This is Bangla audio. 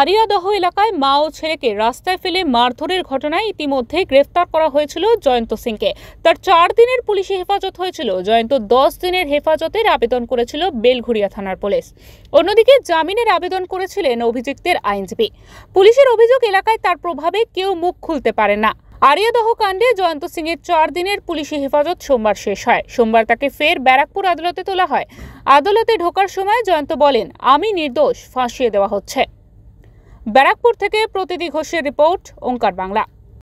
আরিয়াদহ এলাকায় মা ও ছেলেকে রাস্তায় ফেলে মারধরের ঘটনায় ইতিমধ্যে গ্রেফতার করা হয়েছিল জয়ন্ত সিংকে তার চার দিনের পুলিশি হেফাজত হয়েছিল জয়ন্ত দশ দিনের হেফাজতের আবেদন করেছিল বেলঘুরিয়া থানার পুলিশ অন্যদিকে জামিনের আবেদন করেছিলেন অভিযুক্তের আইনজীবী পুলিশের অভিযোগ এলাকায় তার প্রভাবে কেউ মুখ খুলতে পারে না আরিয়াদহ কাণ্ডে জয়ন্ত সিংয়ের চার দিনের পুলিশি হেফাজত সোমবার শেষ হয় সোমবার তাকে ফের ব্যারাকপুর আদালতে তোলা হয় আদালতে ঢোকার সময় জয়ন্ত বলেন আমি নির্দোষ ফাঁসিয়ে দেওয়া হচ্ছে ব্যারাকপুর থেকে প্রতিদি ঘোষের রিপোর্ট ওঙ্কার বাংলা